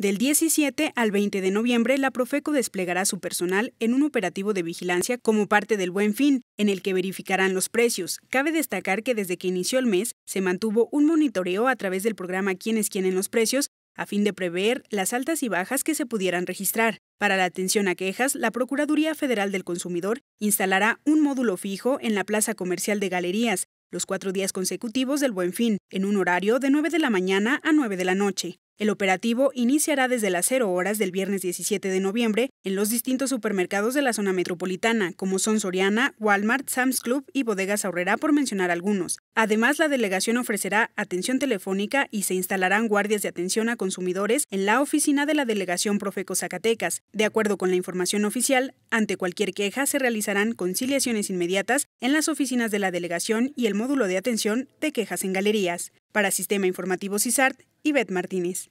Del 17 al 20 de noviembre, la Profeco desplegará su personal en un operativo de vigilancia como parte del Buen Fin, en el que verificarán los precios. Cabe destacar que desde que inició el mes se mantuvo un monitoreo a través del programa Quienes es los precios a fin de prever las altas y bajas que se pudieran registrar. Para la atención a quejas, la Procuraduría Federal del Consumidor instalará un módulo fijo en la Plaza Comercial de Galerías los cuatro días consecutivos del Buen Fin, en un horario de 9 de la mañana a 9 de la noche. El operativo iniciará desde las 0 horas del viernes 17 de noviembre en los distintos supermercados de la zona metropolitana, como son Soriana, Walmart, Sam's Club y Bodegas Aurrera, por mencionar algunos. Además, la delegación ofrecerá atención telefónica y se instalarán guardias de atención a consumidores en la oficina de la delegación Profeco Zacatecas. De acuerdo con la información oficial, ante cualquier queja se realizarán conciliaciones inmediatas en las oficinas de la delegación y el módulo de atención de quejas en galerías. Para Sistema Informativo CISART, Ivette Martínez.